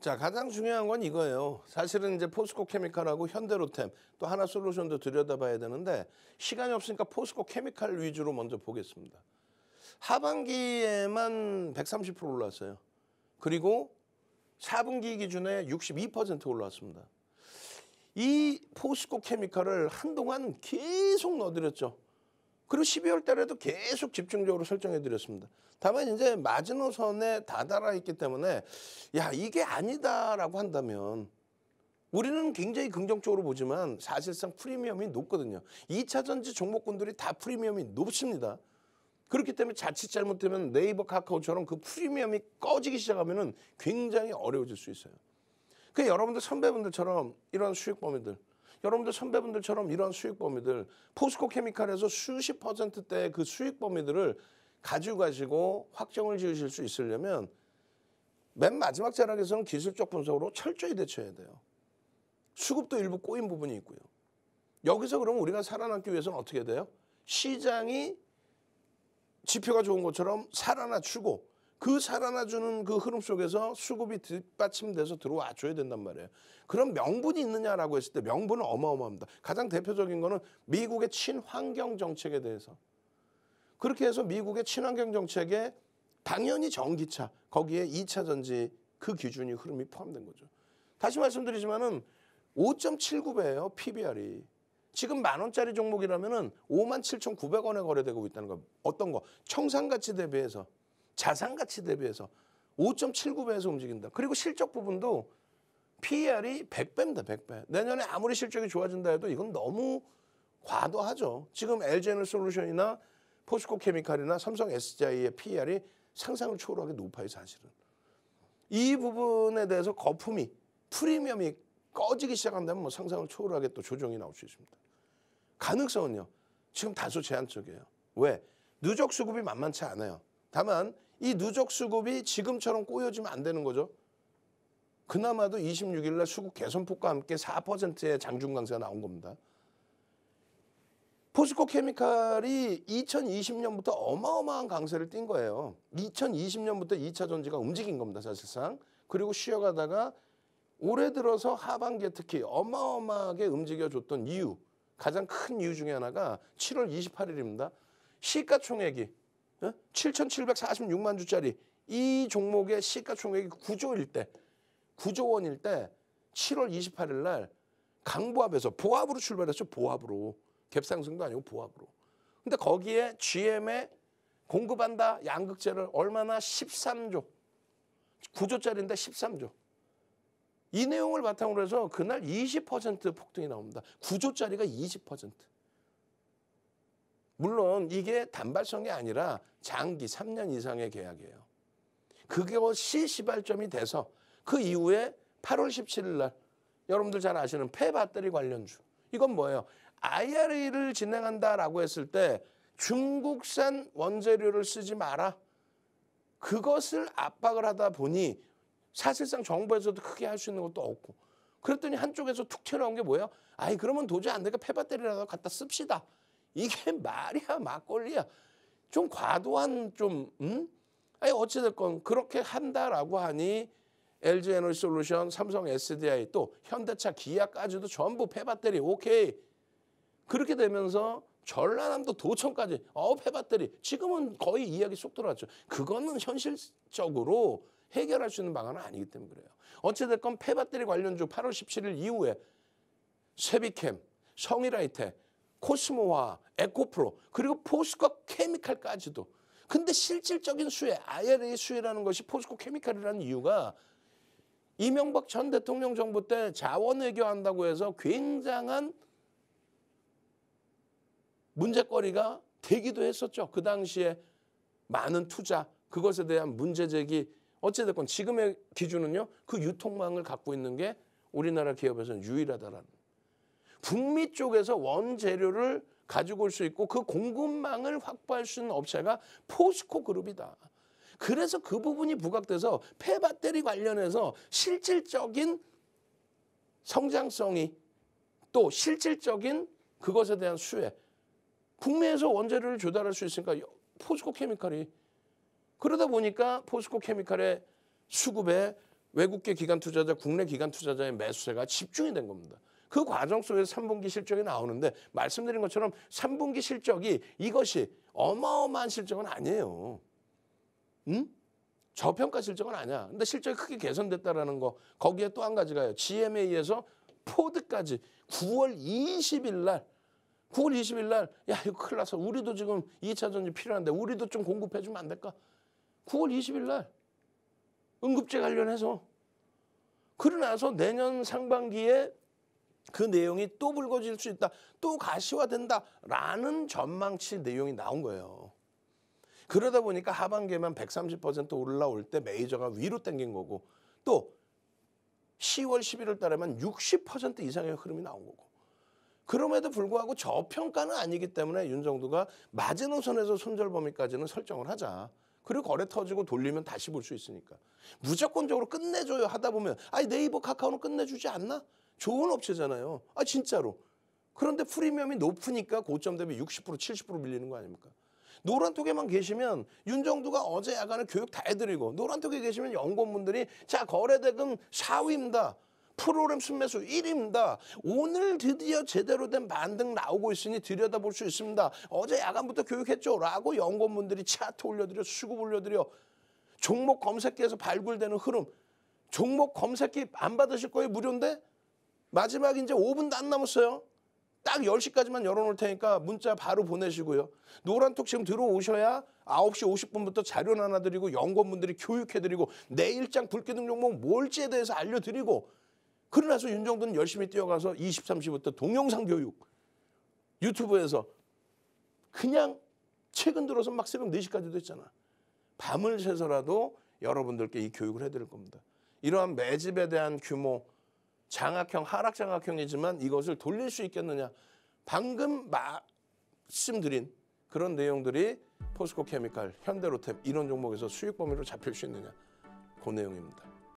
자, 가장 중요한 건 이거예요. 사실은 이제 포스코 케미칼하고 현대로템 또 하나 솔루션도 들여다봐야 되는데 시간이 없으니까 포스코 케미칼 위주로 먼저 보겠습니다. 하반기에만 130% 올랐어요. 그리고 4분기 기준에 62% 올라왔습니다. 이 포스코 케미칼을 한동안 계속 넣어드렸죠. 그리고 12월 달에도 계속 집중적으로 설정해 드렸습니다. 다만 이제 마지노선에 다다라 있기 때문에 야 이게 아니다라고 한다면 우리는 굉장히 긍정적으로 보지만 사실상 프리미엄이 높거든요. 2차 전지 종목군들이 다 프리미엄이 높습니다. 그렇기 때문에 자칫 잘못되면 네이버 카카오처럼 그 프리미엄이 꺼지기 시작하면 굉장히 어려워질 수 있어요. 그 여러분들 선배분들처럼 이런 수익 범위들 여러분들 선배분들처럼 이런 수익 범위들 포스코 케미칼에서 수십 퍼센트대 그 수익 범위들을 가지고 가시고 확정을 지으실 수 있으려면 맨 마지막 자락에서는 기술적 분석으로 철저히 대처해야 돼요. 수급도 일부 꼬인 부분이 있고요. 여기서 그러면 우리가 살아남기 위해서는 어떻게 돼요? 시장이 지표가 좋은 것처럼 살아나 주고 그 살아나주는 그 흐름 속에서 수급이 뒷받침돼서 들어와 줘야 된단 말이에요. 그럼 명분이 있느냐라고 했을 때 명분은 어마어마합니다. 가장 대표적인 거는 미국의 친환경 정책에 대해서. 그렇게 해서 미국의 친환경 정책에 당연히 전기차, 거기에 2차 전지 그 기준이 흐름이 포함된 거죠. 다시 말씀드리지만은 5.79배예요, PBR이. 지금 만 원짜리 종목이라면은 57,900원에 거래되고 있다는 거. 어떤 거? 청산가치 대비해서 자산 가치 대비해서 5.79배에서 움직인다. 그리고 실적 부분도 PER이 100배입니다. 100배. 내년에 아무리 실적이 좋아진다 해도 이건 너무 과도하죠. 지금 LG에너 솔루션이나 포스코 케미칼이나 삼성 SDI의 PER이 상상을 초월하게 높아요, 사실은. 이 부분에 대해서 거품이 프리미엄이 꺼지기 시작한다면 뭐 상상을 초월하게 또 조정이 나올 수 있습니다. 가능성은요. 지금 다소 제한적이에요. 왜? 누적 수급이 만만치 않아요. 다만 이 누적 수급이 지금처럼 꼬여지면 안 되는 거죠. 그나마도 26일 날 수급 개선폭과 함께 4%의 장중 강세가 나온 겁니다. 포스코 케미칼이 2020년부터 어마어마한 강세를 띈 거예요. 2020년부터 2차 전지가 움직인 겁니다. 사실상. 그리고 쉬어가다가 올해 들어서 하반기에 특히 어마어마하게 움직여줬던 이유 가장 큰 이유 중에 하나가 7월 28일입니다. 시가총액이 7,746만 어? 주짜리 이 종목의 시가총액이 9조일 때 9조 원일 때 7월 28일 날 강보합에서 보합으로 출발했죠. 보합으로. 갭상승도 아니고 보합으로. 근데 거기에 g m 에 공급한다 양극재를 얼마나 13조 9조짜리인데 13조 이 내용을 바탕으로 해서 그날 20% 폭등이 나옵니다. 9조짜리가 20% 물론 이게 단발성이 아니라 장기 3년 이상의 계약이에요. 그것이 뭐 시발점이 돼서 그 이후에 8월 17일 날 여러분들 잘 아시는 폐배터리 관련주 이건 뭐예요? IRA를 진행한다라고 했을 때 중국산 원재료를 쓰지 마라. 그것을 압박을 하다 보니 사실상 정부에서도 크게 할 수 있는 것도 없고 그랬더니 한쪽에서 툭 튀어나온 게 뭐예요? 아이 그러면 도저히 안 되니까 폐배터리라도 갖다 씁시다. 이게 말이야 막걸리야. 좀 과도한 좀 음? 아니 어찌됐건 그렇게 한다라고 하니 LG 에너지 솔루션, 삼성 SDI 또 현대차 기아까지도 전부 폐배터리 오케이. 그렇게 되면서 전라남도 도청까지 어 폐배터리 지금은 거의 이야기 쏙 들어왔죠. 그거는 현실적으로 해결할 수 있는 방안은 아니기 때문에 그래요. 어찌됐건 폐배터리 관련주 8월 17일 이후에 세비캠, 성일아이템 코스모와 에코프로 그리고 포스코 케미칼까지도 근데 실질적인 수혜 IRA 수혜라는 것이 포스코 케미칼이라는 이유가 이명박 전 대통령 정부 때 자원 외교한다고 해서 굉장한 문제거리가 되기도 했었죠. 그 당시에 많은 투자 그것에 대한 문제 제기 어찌됐건 지금의 기준은요. 그 유통망을 갖고 있는 게 우리나라 기업에서는 유일하다라는 북미 쪽에서 원재료를 가지고 올 수 있고 그 공급망을 확보할 수 있는 업체가 포스코 그룹이다. 그래서 그 부분이 부각돼서 폐배터리 관련해서 실질적인 성장성이 또 실질적인 그것에 대한 수혜 북미에서 원재료를 조달할 수 있으니까 포스코 케미칼이 그러다 보니까 포스코 케미칼의 수급에 외국계 기관 투자자, 국내 기관 투자자의 매수세가 집중이 된 겁니다. 그 과정 속에서 3분기 실적이 나오는데 말씀드린 것처럼 3분기 실적이 이것이 어마어마한 실적은 아니에요. 응? 저평가 실적은 아니야. 근데 실적이 크게 개선됐다라는 거. 거기에 또 한 가지가요. GMA에서 포드까지 9월 20일 날 9월 20일 날 야 이거 큰일 났어. 우리도 지금 2차 전지 필요한데 우리도 좀 공급해 주면 안 될까? 9월 20일 날 응급제 관련해서 그러나서 내년 상반기에 그 내용이 또 불거질 수 있다. 또 가시화된다라는 전망치 내용이 나온 거예요. 그러다 보니까 하반기에만 130% 올라올 때 메이저가 위로 당긴 거고 또 10월 11월 달에만 60% 이상의 흐름이 나온 거고 그럼에도 불구하고 저평가는 아니기 때문에 윤정두가 마지노선에서 손절 범위까지는 설정을 하자. 그리고 거래 터지고 돌리면 다시 볼 수 있으니까. 무조건적으로 끝내줘요 하다 보면 아니 네이버 카카오는 끝내주지 않나? 좋은 업체잖아요. 아 진짜로. 그런데 프리미엄이 높으니까 고점 대비 60% 70% 밀리는 거 아닙니까? 노란톡에만 계시면 윤정두가 어제 야간에 교육 다 해드리고 노란톡에 계시면 연구원분들이 자 거래대금 4위입니다. 프로그램 순매수 1위입니다. 오늘 드디어 제대로 된 반등 나오고 있으니 들여다볼 수 있습니다. 어제 야간부터 교육했죠. 라고 연구원분들이 차트 올려드려 수급 올려드려 종목 검색기에서 발굴되는 흐름 종목 검색기 안 받으실 거예요 무료인데 마지막 이제 5분도 안 남았어요. 딱 10시까지만 열어놓을 테니까 문자 바로 보내시고요. 노란톡 지금 들어오셔야 9시 50분부터 자료 나눠드리고 연구원분들이 교육해드리고 내 일장 불기능력목 뭘지에 대해서 알려드리고 그러나서 윤정도는 열심히 뛰어가서 23시부터 동영상 교육 유튜브에서 그냥 최근 들어서 막 새벽 4시까지도 했잖아. 밤을 새서라도 여러분들께 이 교육을 해드릴 겁니다. 이러한 매집에 대한 규모 장악형, 하락장악형이지만 이것을 돌릴 수 있겠느냐. 방금 말씀드린 그런 내용들이 포스코 케미칼, 현대로템 이런 종목에서 수익 범위로 잡힐 수 있느냐. 그 내용입니다.